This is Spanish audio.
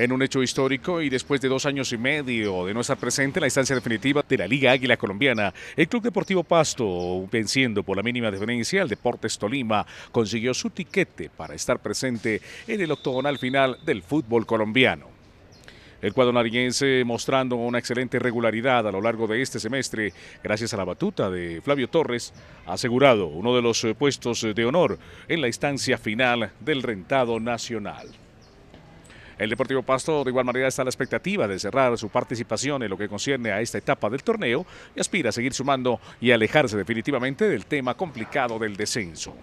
en un hecho histórico y después de dos años y medio de no estar presente en la instancia definitiva de la Liga Águila Colombiana, el Club Deportivo Pasto, venciendo por la mínima diferencia al Deportes Tolima, consiguió su tiquete para estar presente en el octogonal final del fútbol colombiano. El cuadro nariñense mostrando una excelente regularidad a lo largo de este semestre, gracias a la batuta de Flavio Torres, ha asegurado uno de los puestos de honor en la instancia final del rentado nacional. El Deportivo Pasto de igual manera está a la expectativa de cerrar su participación en lo que concierne a esta etapa del torneo y aspira a seguir sumando y alejarse definitivamente del tema complicado del descenso.